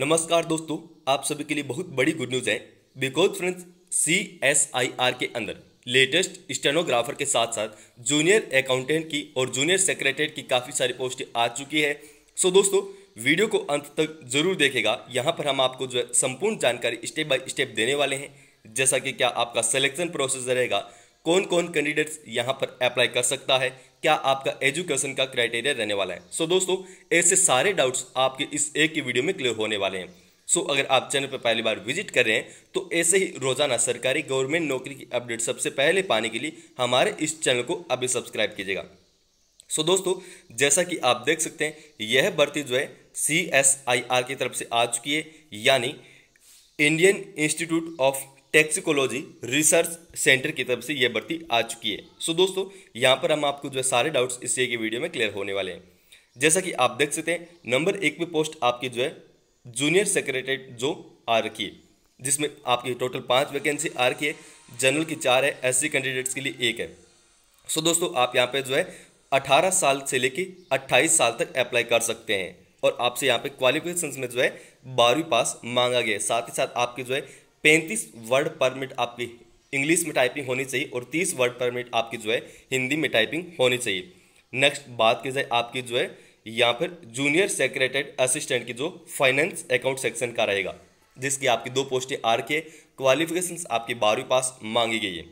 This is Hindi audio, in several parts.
नमस्कार दोस्तों आप सभी के लिए बहुत बड़ी गुड न्यूज़ है because friends C S I R के अंदर लेटेस्ट स्टेनोग्राफर के साथ साथ जूनियर अकाउंटेंट की और जूनियर सेक्रेटरी की काफ़ी सारी पोस्टें आ चुकी है सो दोस्तों वीडियो को अंत तक जरूर देखेगा यहाँ पर हम आपको जो है संपूर्ण जानकारी स्टेप बाय स्टेप देने वाले हैं जैसा कि क्या आपका सिलेक्शन प्रोसेस रहेगा कौन कौन कैंडिडेट्स यहाँ पर अप्लाई कर सकता है क्या आपका एजुकेशन का क्राइटेरिया रहने वाला है सो so, दोस्तों ऐसे सारे डाउट्स आपके इस एक ही वीडियो में क्लियर होने वाले हैं सो so, अगर आप चैनल पर पहली बार विजिट कर रहे हैं तो ऐसे ही रोजाना सरकारी गवर्नमेंट नौकरी की अपडेट सबसे पहले पाने के लिए हमारे इस चैनल को अभी सब्सक्राइब कीजिएगा सो so, दोस्तों जैसा कि आप देख सकते हैं यह भर्ती जो है सी एस आई आर की तरफ से आ चुकी है यानी Indian Institute of toxicology research centre की तरफ से यह भर्ती आ चुकी है सो so दोस्तों यहाँ पर हम आपको जो है सारे डाउट्स इस के वीडियो में क्लियर होने वाले हैं जैसा कि आप देख सकते हैं नंबर एक पे पोस्ट आपकी जो है जूनियर सेक्रेटरी जो आ रखी है जिसमें आपकी टोटल पाँच वैकेंसी आ रखी है जनरल की चार है एससी कैंडिडेट्स के लिए एक है सो so दोस्तों आप यहाँ पे जो है 18 साल से लेके 28 साल तक अप्लाई कर सकते हैं और आपसे यहाँ पे क्वालिफिकेशन में जो है बारहवीं पास मांगा गया है साथ ही साथ आपकी जो है पैंतीस वर्ड पर मिनट आपकी इंग्लिश में टाइपिंग होनी चाहिए और तीस वर्ड पर मिनट आपकी जो है हिंदी में टाइपिंग होनी चाहिए नेक्स्ट बात की जाए आपकी जो है या फिर जूनियर सेक्रेटरी असिस्टेंट की जो फाइनेंस अकाउंट सेक्शन का रहेगा जिसकी आपकी दो पोस्टें आर के क्वालिफिकेशन आपकी बारहवीं पास मांगी गई है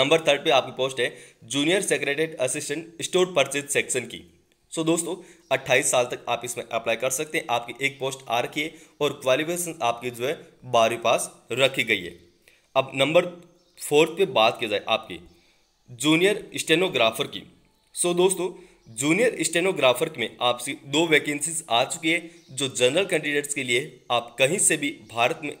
नंबर थर्ड पे आपकी पोस्ट है junior secretary assistant store purchase section की सो दोस्तों 28 साल तक आप इसमें अप्लाई कर सकते हैं आपकी एक पोस्ट आ रखी है और क्वालिफिकेशन आपकी जो है बारहवीं पास रखी गई है अब नंबर फोर्थ पे बात की जाए आपकी जूनियर स्टेनोग्राफर की सो दोस्तों जूनियर स्टेनोग्राफर में आपसी दो वैकेंसीज आ चुकी है जो जनरल कैंडिडेट्स के लिए आप कहीं से भी भारत में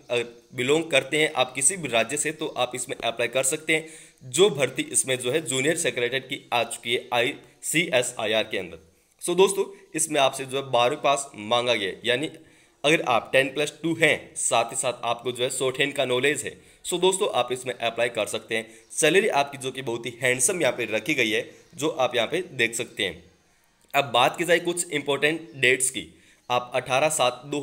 बिलोंग करते हैं आप किसी भी राज्य से तो आप इसमें अप्लाई कर सकते हैं जो भर्ती इसमें जो है जूनियर सेक्रेटरी की आ चुकी है आई सी एस आई आर के अंदर सो so, दोस्तों इसमें आपसे जो है बारहवीं पास मांगा गया यानी अगर आप टेन प्लस टू हैं साथ ही साथ आपको जो है सोटेन का नॉलेज है सो so, दोस्तों आप इसमें अप्लाई कर सकते हैं सैलरी आपकी जो कि बहुत ही हैंडसम यहाँ पे रखी गई है जो आप यहाँ पे देख सकते हैं अब बात की जाए कुछ इंपॉर्टेंट डेट्स की आप अठारह सात दो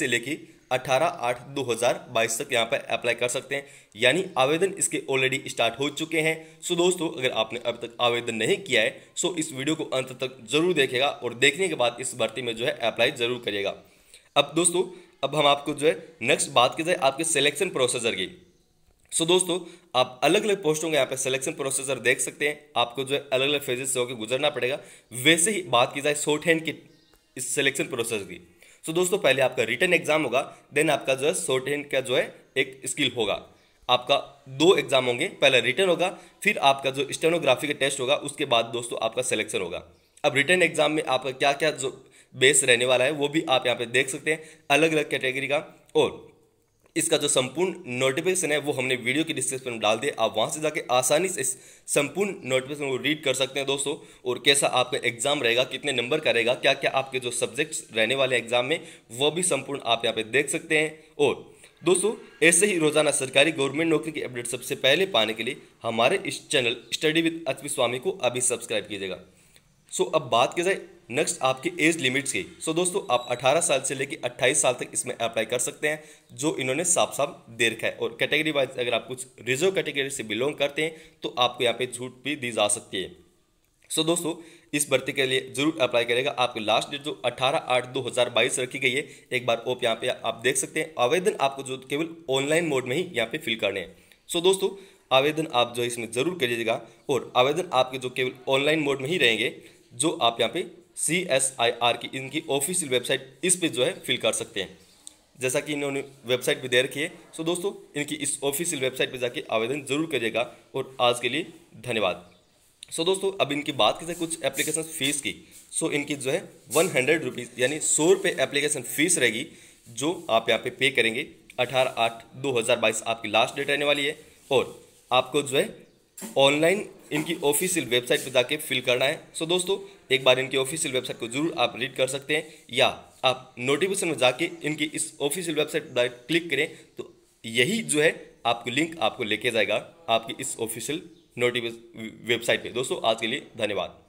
से लेके अठारह आठ दो हज़ार बाईस तक यहाँ पर अप्लाई कर सकते हैं यानी आवेदन इसके ऑलरेडी स्टार्ट हो चुके हैं सो दोस्तों अगर आपने अब तक आवेदन नहीं किया है सो इस वीडियो को अंत तक जरूर देखेगा और देखने के बाद इस भर्ती में जो है अप्लाई जरूर करिएगा अब दोस्तों अब हम आपको जो है नेक्स्ट बात की जाए आपके सिलेक्शन प्रोसेसर की सो so, दोस्तों आप अलग अलग पोस्टों का यहाँ पे सिलेक्शन प्रोसेसर देख सकते हैं आपको जो है अलग अलग फेजेस से होकर गुजरना पड़ेगा वैसे ही बात की जाए शॉर्ट हैंड की इस सिलेक्शन प्रोसेस की सो so, दोस्तों पहले आपका रिटर्न एग्जाम होगा देन आपका जो है शॉर्ट हैंड का जो है एक स्किल होगा आपका दो एग्जाम होंगे पहला रिटर्न होगा फिर आपका जो स्टेनोग्राफी का टेस्ट होगा उसके बाद दोस्तों आपका सिलेक्शन होगा अब रिटर्न एग्जाम में आपका क्या क्या जो बेस रहने वाला है वो भी आप यहाँ पे देख सकते हैं अलग अलग कैटेगरी का और इसका जो संपूर्ण नोटिफिकेशन है वो हमने वीडियो के डिस्क्रिप्शन में डाल दिया आप वहाँ से जाके आसानी से इस संपूर्ण नोटिफिकेशन को रीड कर सकते हैं दोस्तों और कैसा आपका एग्जाम रहेगा कितने नंबर का रहेगा क्या क्या आपके जो सब्जेक्ट्स रहने वाले एग्जाम में वो भी संपूर्ण आप यहाँ पे देख सकते हैं और दोस्तों ऐसे ही रोजाना सरकारी गवर्नमेंट नौकरी की अपडेट सबसे पहले पाने के लिए हमारे इस चैनल स्टडी विद अचवी स्वामी को अभी सब्सक्राइब कीजिएगा सो अब बात की जाए नेक्स्ट आपकी एज लिमिट्स की सो so, दोस्तों आप 18 साल से लेकर 28 साल तक इसमें अप्लाई कर सकते हैं जो इन्होंने साफ साफ दे रखा है और कैटेगरी वाइज अगर आप कुछ रिजर्व कैटेगरी से बिलोंग करते हैं तो आपको यहाँ पे छूट भी दी जा सकती है सो so, दोस्तों इस भर्ती के लिए जरूर अप्लाई करेगा आपको लास्ट डेट जो 18 आठ 2022 रखी गई है एक बार ओप यहाँ पे आप देख सकते हैं आवेदन आपको जो केवल ऑनलाइन मोड में ही यहाँ पे फिल करने हैं सो so, दोस्तों आवेदन आप जो इसमें ज़रूर करिएगा और आवेदन आपके जो केवल ऑनलाइन मोड में ही रहेंगे जो आप यहाँ पे सी एस आई आर की इनकी ऑफिशियल वेबसाइट इस पर जो है फिल कर सकते हैं जैसा कि इन्होंने वेबसाइट भी दे रखी है सो दोस्तों इनकी इस ऑफिशियल वेबसाइट पर जाके आवेदन जरूर करिएगा और आज के लिए धन्यवाद सो दोस्तों अब इनकी बात की जाए कुछ एप्लीकेशन फ़ीस की सो इनकी जो है वन हंड्रेड रुपीज़ यानी सौ रुपये एप्लीकेशन फ़ीस रहेगी जो आप यहाँ पे पे करेंगे अठारह आठ दो हज़ार बाईस आपकी लास्ट डेट रहने वाली है और आपको जो है ऑनलाइन इनकी ऑफिशियल वेबसाइट पर जाके फिल करना है सो दोस्तों एक बार इनकी ऑफिशियल वेबसाइट को जरूर आप रीड कर सकते हैं या आप नोटिफिकेशन में जाके इनकी इस ऑफिशियल वेबसाइट पर क्लिक करें तो यही जो है आपको लिंक आपको लेके जाएगा आपकी इस ऑफिशियल नोटिफिक वेबसाइट पे दोस्तों आज के लिए धन्यवाद